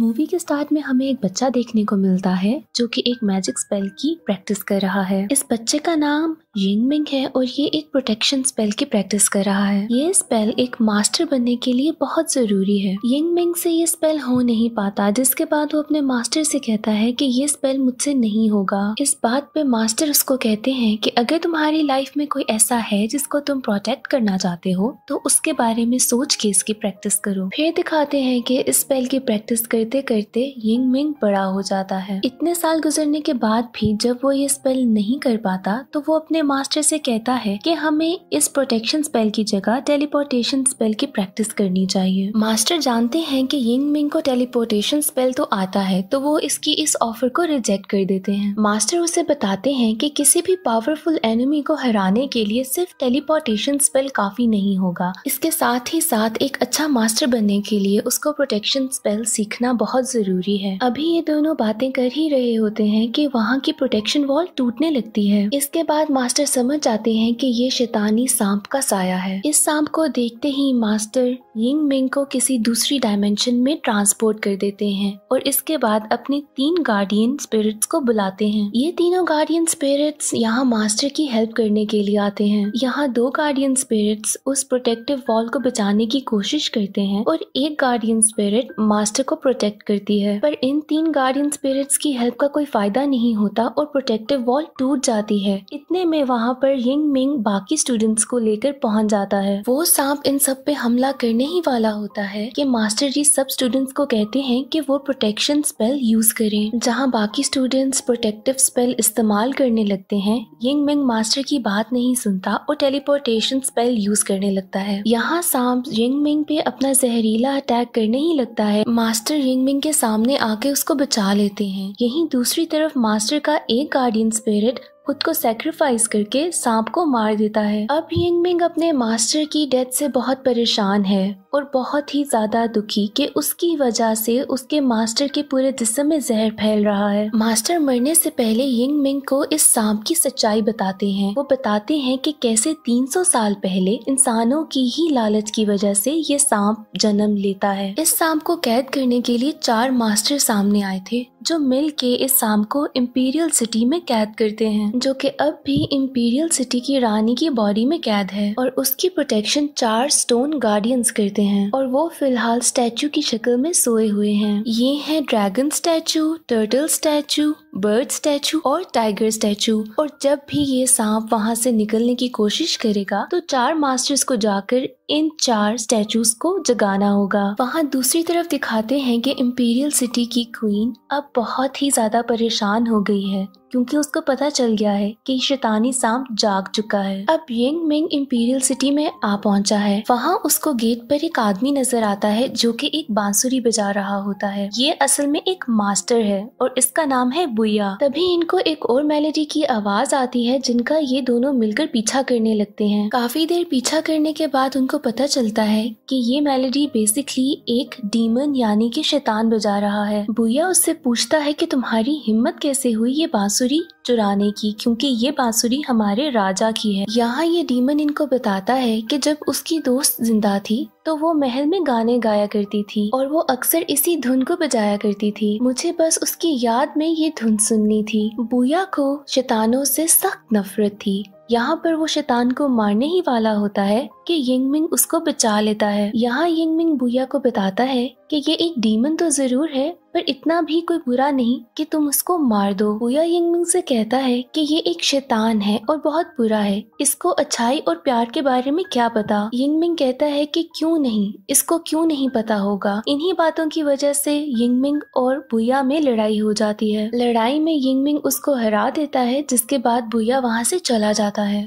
Movie के start में हमें एक बच्चा देखने को मिलता है जो कि एक मैजिक स्पेल की प्रैक्टिस कर रहा है इस बच्चे का नाम यिंगमिंग है और ये एक प्रोटेक्शन स्पेल की प्रैक्टिस कर रहा है ये स्पेल एक मास्टर बनने के लिए बहुत जरूरी है यिंगमिंग से ये स्पेल हो नहीं पाता जिसके बाद वो अपने मास्टर से कहता है कि ये स्पेल मुझसे नहीं होगा इस बात पे मास्टर उसको कहते हैं कि अगर तुम्हारी लाइफ में कोई ऐसा है जिसको तुम प्रोटेक्ट करना चाहते हो तो उसके बारे में सोच के इसकी प्रैक्टिस करो फिर दिखाते हैं कि इस स्पेल की प्रैक्टिस करते करते यिंगमिंग बड़ा हो जाता है इतने साल गुजरने के बाद भी जब वो ये स्पेल नहीं कर पाता तो वो अपने मास्टर से कहता है कि हमें इस प्रोटेक्शन स्पेल की जगह टेलीपोर्टेशन स्पेल की प्रैक्टिस करनी चाहिए मास्टर जानते हैं कि यिंग मिंग को टेलीपोर्टेशन स्पेल तो आता है तो वो इसकी इस ऑफर को रिजेक्ट कर देते हैं मास्टर उसे बताते हैं कि किसी भी पावरफुल एनिमी को हराने के लिए सिर्फ टेलीपोर्टेशन स्पेल काफी नहीं होगा इसके साथ ही साथ एक अच्छा मास्टर बनने के लिए उसको प्रोटेक्शन स्पेल सीखना बहुत जरूरी है अभी ये दोनों बातें कर ही रहे होते हैं कि वहाँ की प्रोटेक्शन वॉल टूटने लगती है इसके बाद मास्टर मास्टर समझ जाते हैं कि ये शैतानी सांप का साया है इस सांप को देखते ही मास्टर यिंग मिंग को किसी दूसरी डायमेंशन में ट्रांसपोर्ट कर देते हैं और इसके बाद अपने तीन गार्डियन स्पिरिट्स को बुलाते हैं ये तीनों गार्डियन स्पिरिट्स यहाँ मास्टर की हेल्प करने के लिए आते हैं यहाँ दो गार्डियन स्पिरिट्स उस प्रोटेक्टिव वॉल को बचाने की कोशिश करते हैं और एक गार्डियन स्पिरिट मास्टर को प्रोटेक्ट करती है पर इन तीन गार्डियन स्पिरिट्स की हेल्प का कोई फायदा नहीं होता और प्रोटेक्टिव वॉल टूट जाती है इतने में वहाँ पर यिंग मिंग बाकी स्टूडेंट्स को लेकर पहुँच जाता है वो सांप इन सब पे हमला करने ही वाला होता है कि मास्टर जी सब स्टूडेंट्स को कहते हैं कि वो प्रोटेक्शन स्पेल यूज करें जहाँ बाकी स्टूडेंट्स प्रोटेक्टिव स्पेल इस्तेमाल करने लगते हैं यिंग मिंग मास्टर की बात नहीं सुनता और टेलीपोर्टेशन स्पेल यूज करने लगता है यहाँ सांप यिंग मिंग पे अपना जहरीला अटैक करने ही लगता है मास्टर यिंग मिंग के सामने आके उसको बचा लेते हैं यही दूसरी तरफ मास्टर का एक गार्डियन स्पिरिट खुद को सेक्रीफाइस करके सांप को मार देता है अब यिंगमिंग अपने मास्टर की डेथ से बहुत परेशान है और बहुत ही ज्यादा दुखी कि उसकी वजह से उसके मास्टर के पूरे जिसम में जहर फैल रहा है मास्टर मरने से पहले यंग मिंग को इस सांप की सच्चाई बताते हैं वो बताते हैं कि कैसे 300 साल पहले इंसानों की ही लालच की वजह से ये सांप जन्म लेता है इस सांप को कैद करने के लिए चार मास्टर सामने आए थे जो मिल के इस शाम को इम्पीरियल सिटी में कैद करते हैं जो कि अब भी इम्पीरियल सिटी की रानी की बॉडी में कैद है और उसकी प्रोटेक्शन चार स्टोन गार्डियंस करते हैं और वो फिलहाल स्टैचू की शक्ल में सोए हुए हैं ये है dragon statue turtle statue bird statue और टाइगर स्टैचू और जब भी ये सांप वहाँ से निकलने की कोशिश करेगा तो चार मास्टर्स को जाकर इन चार स्टैचूज को जगाना होगा वहाँ दूसरी तरफ दिखाते हैं कि इम्पीरियल सिटी की क्वीन अब बहुत ही ज्यादा परेशान हो गई है क्योंकि उसको पता चल गया है कि शैतानी सांप जाग चुका है अब यंग मिंग इम्पीरियल सिटी में आ पहुंचा है वहाँ उसको गेट पर एक आदमी नजर आता है जो कि एक बांसुरी बजा रहा होता है ये असल में एक मास्टर है और इसका नाम है बुया तभी इनको एक और मेलेडी की आवाज आती है जिनका ये दोनों मिलकर पीछा करने लगते है काफी देर पीछा करने के बाद उनको पता चलता है की ये मेलेडी बेसिकली एक डीमन यानी की शैतान बजा रहा है बुया उससे पूछता है की तुम्हारी हिम्मत कैसे हुई ये बांसुरी बांसुरी चुराने की क्योंकि ये बांसुरी हमारे राजा की है यहाँ ये डीमन इनको बताता है कि जब उसकी दोस्त जिंदा थी तो वो महल में गाने गाया करती थी और वो अक्सर इसी धुन को बजाया करती थी मुझे बस उसकी याद में ये धुन सुननी थी बुया को शैतानों से सख्त नफरत थी यहाँ पर वो शैतान को मारने ही वाला होता है कि यिंगमिंग उसको बचा लेता है यहाँ यिंगमिंग बुया को बताता है कि ये एक डीमन तो जरूर है पर इतना भी कोई बुरा नहीं कि तुम उसको मार दो बुया यिंगमिंग से कहता है कि ये एक शैतान है और बहुत बुरा है इसको अच्छाई और प्यार के बारे में क्या पता यिंगमिंग कहता है कि क्यों नहीं इसको क्यों नहीं पता होगा इन्हीं बातों की वजह से यिंगमिंग और बुया में लड़ाई हो जाती है लड़ाई में यिंगमिंग उसको हरा देता है जिसके बाद बुया वहाँ से चला जाता है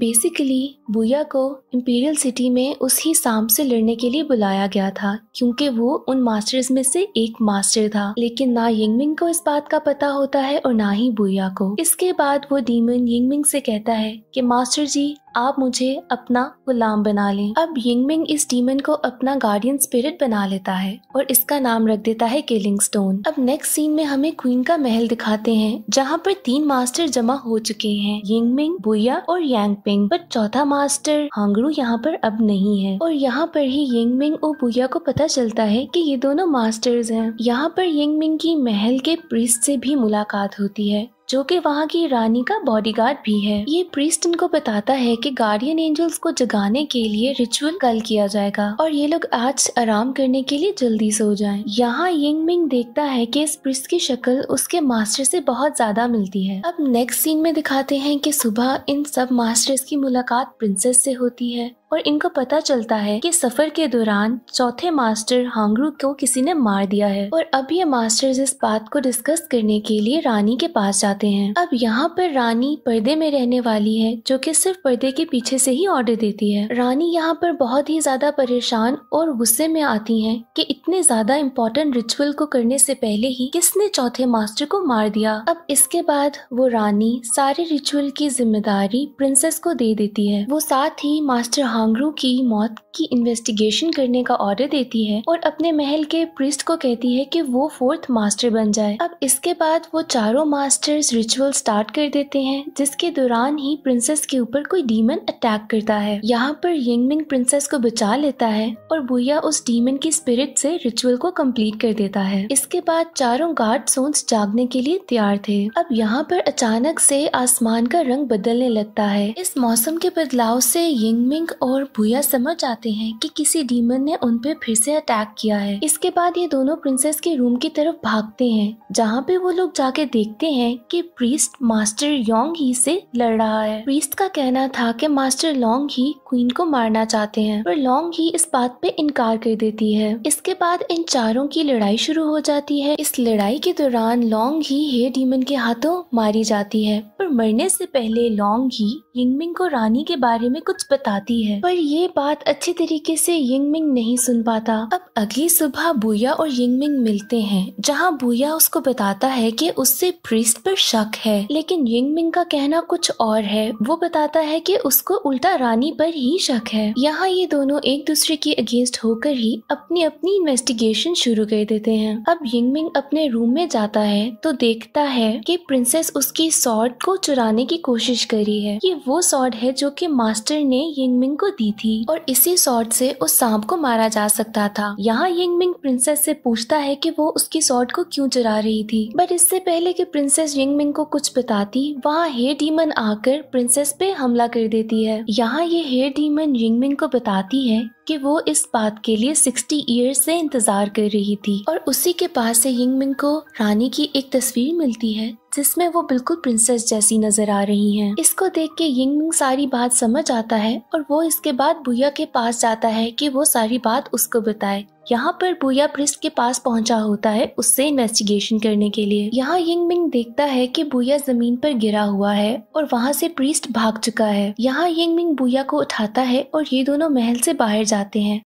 बेसिकली बुया को इम्पीरियल सिटी में उस ही साम से लड़ने के लिए बुलाया गया था क्योंकि वो उन मास्टर्स में से एक मास्टर था लेकिन ना यिंगमिंग को इस बात का पता होता है और ना ही बुया को इसके बाद वो डीमन यिंगमिंग से कहता है कि मास्टर जी आप मुझे अपना गुलाम बना लें अब यिंगमिंग इस डीमन को अपना गार्डियन स्पिरिट बना लेता है और इसका नाम रख देता है किलिंग स्टोन अब नेक्स्ट सीन में हमें क्वीन का महल दिखाते हैं जहाँ पर तीन मास्टर जमा हो चुके हैं यिंगमिंग बुया और यांगपिंग बट चौथा मास्टर हांगरू यहाँ पर अब नहीं है और यहाँ पर ही यिंगमिंग और बुया को पता चलता है की ये दोनों मास्टर्स है यहाँ पर यिंगमिंग की महल के प्रिस्ट से भी मुलाकात होती है जो कि वहाँ की रानी का बॉडीगार्ड भी है ये प्रीस्ट इनको बताता है कि गार्डियन एंजल्स को जगाने के लिए रिचुअल कल किया जाएगा और ये लोग आज आराम करने के लिए जल्दी सो जाएं। यहाँ यिंग मिंग देखता है कि इस प्रीस्ट की शक्ल उसके मास्टर से बहुत ज्यादा मिलती है अब नेक्स्ट सीन में दिखाते हैं की सुबह इन सब मास्टर्स की मुलाकात प्रिंसेस से होती है और इनको पता चलता है कि सफर के दौरान चौथे मास्टर हांगरू को किसी ने मार दिया है और अब ये मास्टर्स इस बात को डिस्कस करने के लिए रानी के पास जाते हैं अब यहाँ पर रानी पर्दे में रहने वाली है जो कि सिर्फ पर्दे के पीछे से ही ऑर्डर देती है रानी यहाँ पर बहुत ही ज्यादा परेशान और गुस्से में आती है की इतने ज्यादा इम्पोर्टेंट रिचुअल को करने से पहले ही किसने चौथे मास्टर को मार दिया अब इसके बाद वो रानी सारे रिचुअल की जिम्मेदारी प्रिंसेस को दे देती है वो साथ ही मास्टर आंगरू की मौत की इन्वेस्टिगेशन करने का ऑर्डर देती है और अपने महल के प्रिस्ट को कहती है कि वो फोर्थ मास्टर बन जाए अब इसके बाद वो चारों मास्टर्स रिचुअल स्टार्ट कर देते हैं जिसके दौरान ही प्रिंसेस के ऊपर कोई डीमन अटैक करता है यहाँ पर यंगमिंग प्रिंसेस को बचा लेता है और बुया उस डीमन की स्पिरिट से रिचुअल को कम्प्लीट कर देता है इसके बाद चारों गार्ड सोन्स जागने के लिए तैयार थे अब यहाँ पर अचानक से आसमान का रंग बदलने लगता है इस मौसम के बदलाव से यंगमिंग और और भूया समझ जाते हैं कि किसी डीमन ने उन पे फिर से अटैक किया है इसके बाद ये दोनों प्रिंसेस के रूम की तरफ भागते हैं जहाँ पे वो लोग जाके देखते हैं कि प्रीस्ट मास्टर योंग ही से लड़ रहा है प्रीस्ट का कहना था कि मास्टर लॉन्ग ही क्वीन को मारना चाहते हैं पर लॉन्ग ही इस बात पे इनकार कर देती है इसके बाद इन चारों की लड़ाई शुरू हो जाती है इस लड़ाई के दौरान लॉन्ग ही हे डीमन के हाथों मारी जाती है पर मरने से पहले लॉन्ग ही यिंगमिंग को रानी के बारे में कुछ बताती है पर ये बात अच्छे तरीके से यिंगमिंग नहीं सुन पाता अब अगली सुबह बुया और यिंगमिंग मिलते हैं जहाँ बुया उसको बताता है कि उससे प्रीस्ट पर शक है लेकिन यिंगमिंग का कहना कुछ और है वो बताता है कि उसको उल्टा रानी पर ही शक है यहाँ ये दोनों एक दूसरे के अगेंस्ट होकर ही अपनी अपनी इन्वेस्टिगेशन शुरू कर देते हैं अब यिंगमिंग अपने रूम में जाता है तो देखता है कि प्रिंसेस उसकी सॉर्ड को चुराने की कोशिश करी है ये वो सॉर्ड है जो कि मास्टर ने यिंगमिंग को दी थी और इसी शॉर्ट से उस सांप को मारा जा सकता था यहाँ यिंग मिंग प्रिंसेस से पूछता है कि वो उसकी शॉर्ट को क्यों चुरा रही थी बट इससे पहले कि प्रिंसेस यिंग मिंग को कुछ बताती वहाँ हे डीमन आकर प्रिंसेस पे हमला कर देती है यहाँ ये हे डीमन यिंग मिंग को बताती है कि वो इस बात के लिए सिक्सटी ईयर से इंतजार कर रही थी और उसी के पास से यिंगमिंग को रानी की एक तस्वीर मिलती है जिसमें वो बिल्कुल प्रिंसेस जैसी नजर आ रही हैं। इसको देख के यिंगमिंग सारी बात समझ आता है और वो इसके बाद बुया के पास जाता है कि वो सारी बात उसको बताए यहाँ पर बुया प्रिस्ट के पास पहुंचा होता है उससे इन्वेस्टिगेशन करने के लिए यहाँ यिंग मिंग देखता है कि बुया जमीन पर गिरा हुआ है और वहाँ से प्रिस्ट भाग चुका है यहाँ यिंग मिंग बुया को उठाता है और ये दोनों महल से बाहर जाते हैं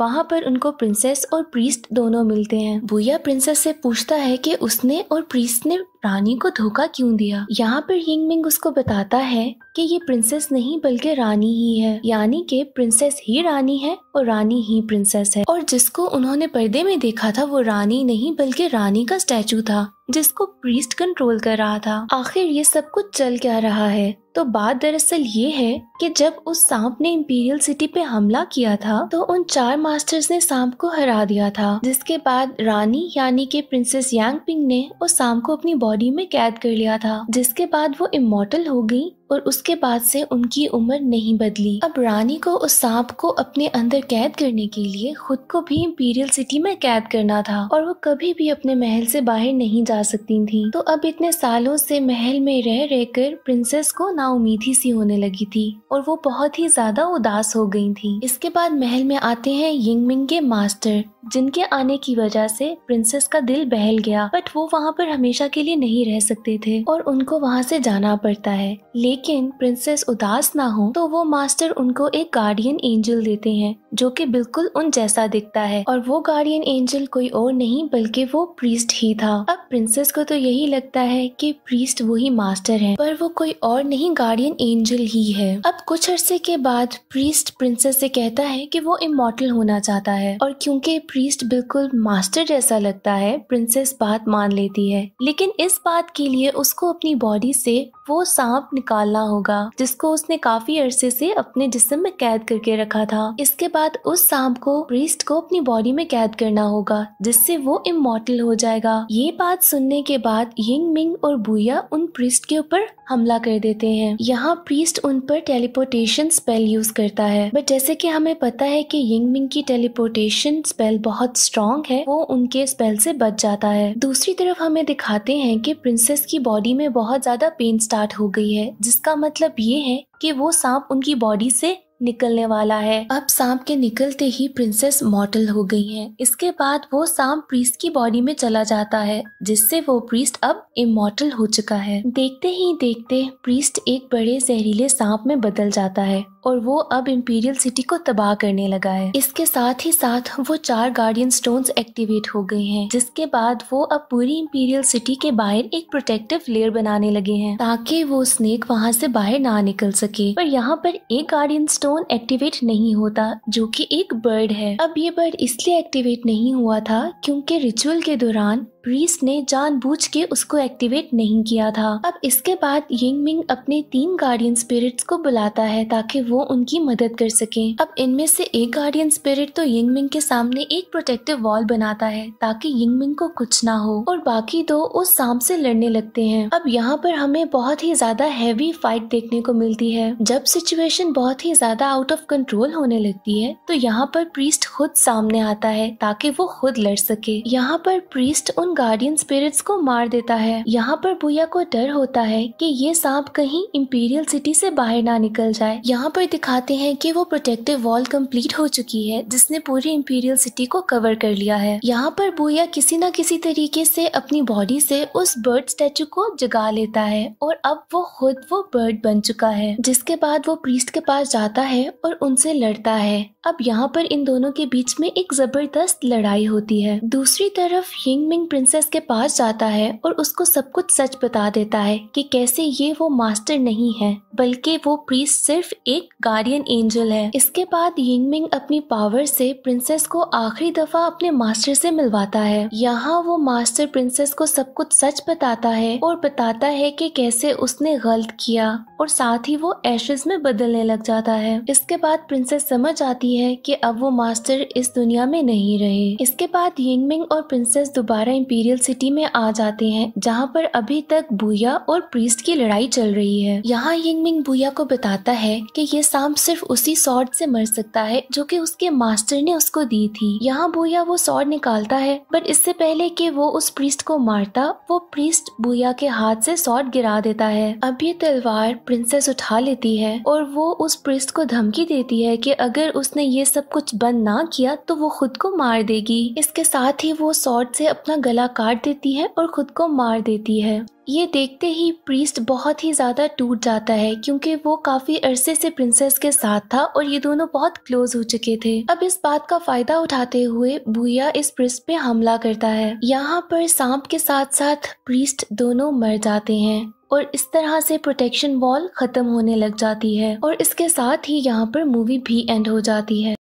वहाँ पर उनको प्रिंसेस और प्रीस्ट दोनों मिलते हैं भूया प्रिंसेस से पूछता है कि उसने और प्रीस्ट ने रानी को धोखा क्यों दिया यहाँ पर यिंग मिंग उसको बताता है कि ये प्रिंसेस नहीं बल्कि रानी ही है यानी कि प्रिंसेस ही रानी है और रानी ही प्रिंसेस है और जिसको उन्होंने पर्दे में देखा था वो रानी नहीं बल्कि रानी का स्टैचू था जिसको प्रीस्ट कंट्रोल कर रहा था आखिर ये सब कुछ चल क्या रहा है तो बात दरअसल ये है कि जब उस सांप ने इम्पीरियल सिटी पे हमला किया था तो उन चार मास्टर्स ने सांप को हरा दिया था जिसके बाद रानी यानी के प्रिंसेस यांग पिंग ने उस सांप को अपनी बॉडी बॉडी में कैद कर लिया था जिसके बाद वो इमोटल हो गई और उसके बाद से उनकी उम्र नहीं बदली अब रानी को उस सांप को अपने अंदर कैद करने के लिए खुद को भी इम्पीरियल सिटी में कैद करना था और वो कभी भी अपने महल से बाहर नहीं जा सकती थी तो अब इतने सालों से महल में रह रहकर प्रिंसेस को नाउमीदी सी होने लगी थी और वो बहुत ही ज्यादा उदास हो गई थी इसके बाद महल में आते हैं यिंगमिंग के मास्टर जिनके आने की वजह से प्रिंसेस का दिल बहल गया बट वो वहाँ पर हमेशा के लिए नहीं रह सकते थे और उनको वहाँ से जाना पड़ता है लेकिन लेकिन प्रिंसेस उदास ना हो तो वो मास्टर उनको एक गार्डियन एंजल देते हैं जो कि बिल्कुल उन जैसा दिखता है और वो गार्डियन एंजल कोई और नहीं बल्कि वो प्रीस्ट ही था अब प्रिंसेस को तो यही लगता है कि प्रीस्ट वही मास्टर है पर वो कोई और नहीं गार्डियन एंजल ही है अब कुछ अरसे के बाद प्रीस्ट प्रिंसेस से कहता है कि वो इमोटल होना चाहता है और क्योंकि प्रीस्ट बिल्कुल मास्टर जैसा लगता है प्रिंसेस बात मान लेती है लेकिन इस बात के लिए उसको अपनी बॉडी से वो सांप निकाल निकालना होगा जिसको उसने काफी अरसे से अपने जिस्म में कैद करके रखा था इसके बाद उस सांप को प्रीस्ट को अपनी बॉडी में कैद करना होगा जिससे वो इमोटल हो जाएगा ये बात सुनने के बाद यिंग मिंग और बुया उन प्रीस्ट के ऊपर हमला कर देते हैं यहाँ प्रीस्ट उन पर टेलीपोर्टेशन स्पेल यूज करता है बट जैसे कि हमें पता है कि यिंग मिंग की टेलीपोर्टेशन स्पेल बहुत स्ट्रॉन्ग है वो उनके स्पेल से बच जाता है दूसरी तरफ हमें दिखाते हैं कि प्रिंसेस की बॉडी में बहुत ज्यादा पेन स्टार्ट हो गई है जिस जिसका मतलब ये है कि वो सांप उनकी बॉडी से निकलने वाला है अब सांप के निकलते ही प्रिंसेस मॉटल हो गई हैं। इसके बाद वो सांप प्रीस्ट की बॉडी में चला जाता है जिससे वो प्रीस्ट अब इमोटल हो चुका है देखते ही देखते प्रीस्ट एक बड़े जहरीले सांप में बदल जाता है और वो अब इम्पीरियल सिटी को तबाह करने लगा है इसके साथ ही साथ वो चार गार्डियन स्टोन्स एक्टिवेट हो गए हैं जिसके बाद वो अब पूरी इम्पीरियल सिटी के बाहर एक प्रोटेक्टिव लेयर बनाने लगे हैं ताकि वो स्नेक वहाँ से बाहर ना निकल सके पर यहाँ पर एक गार्डियन स्टोन एक्टिवेट नहीं होता जो की एक बर्ड है अब ये बर्ड इसलिए एक्टिवेट नहीं हुआ था क्यूँकी रिचुअल के दौरान प्रीस्ट ने जानबूझ के उसको एक्टिवेट नहीं किया था अब इसके बाद यिंग मिंग अपने तीन गार्डियन स्पिरिट्स को बुलाता है ताकि वो उनकी मदद कर सके अब इनमें से एक गार्डियन स्पिरिट तो यिंग मिंग के सामने एक प्रोटेक्टिव वॉल बनाता है ताकि यिंग मिंग को कुछ ना हो और बाकी दो उस शाम से लड़ने लगते हैं अब यहाँ पर हमें बहुत ही ज्यादा हैवी फाइट देखने को मिलती है जब सिचुएशन बहुत ही ज्यादा आउट ऑफ कंट्रोल होने लगती है तो यहाँ पर प्रीस्ट खुद सामने आता है ताकि वो खुद लड़ सके यहाँ पर प्रीस्ट उन गार्डियन स्पिरिट्स को मार देता है यहाँ पर बुया को डर होता है कि ये सांप कहीं इम्पीरियल सिटी से बाहर ना निकल जाए यहाँ पर दिखाते हैं कि वो प्रोटेक्टिव वॉल कंप्लीट हो चुकी है जिसने पूरी इम्पीरियल सिटी को कवर कर लिया है यहाँ पर बुया किसी न किसी तरीके से अपनी बॉडी से उस बर्ड स्टेचू को जगा लेता है और अब वो खुद वो बर्ड बन चुका है जिसके बाद वो प्रीस्ट के पास जाता है और उनसे लड़ता है अब यहाँ पर इन दोनों के बीच में एक जबरदस्त लड़ाई होती है दूसरी तरफ यिंग मिंग प्रिंसेस के पास जाता है और उसको सब कुछ सच बता देता है कि कैसे ये वो मास्टर नहीं है बल्कि वो प्रीस्ट सिर्फ एक गार्डियन एंजल है इसके बाद यिंगमिंग अपनी पावर से प्रिंसेस को आखिरी दफा अपने मास्टर से मिलवाता है यहाँ वो मास्टर प्रिंसेस को सब कुछ सच बताता है और बताता है कि कैसे उसने गलत किया और साथ ही वो एशेज में बदलने लग जाता है इसके बाद प्रिंसेस समझ आती है कि अब वो मास्टर इस दुनिया में नहीं रहे इसके बाद यिंगमिंग और प्रिंसेस दोबारा इम्पीरियल सिटी में आ जाते हैं जहाँ पर अभी तक बुया और प्रीस्ट की लड़ाई चल रही है यहाँ यिंगमिंग बुया को बताता है कि ये सांप सिर्फ उसी सॉर्ड से मर सकता है जो कि उसके मास्टर ने उसको दी थी यहाँ बुया वो सॉर्ड निकालता है बट इससे पहले कि वो उस प्रीस्ट को मारता वो प्रीस्ट बुया के हाथ से सॉर्ड गिरा देता है अब ये तलवार प्रिंसेस उठा लेती है और वो उस प्रिस्ट को धमकी देती है की अगर उसने ये सब कुछ बंद ना किया तो वो खुद को मार देगी इसके साथ ही वो सॉर्ड से अपना गला गला काट देती है और खुद को मार देती है ये देखते ही प्रीस्ट बहुत ही ज़्यादा टूट जाता है क्योंकि वो काफ़ी अरसे से प्रिंसेस के साथ था और ये दोनों बहुत क्लोज हो चुके थे अब इस बात का फायदा उठाते हुए भूया इस प्रिस्ट पे हमला करता है यहाँ पर सांप के साथ साथ प्रीस्ट दोनों मर जाते हैं और इस तरह से प्रोटेक्शन वॉल ख़त्म होने लग जाती है और इसके साथ ही यहाँ पर मूवी भी एंड हो जाती है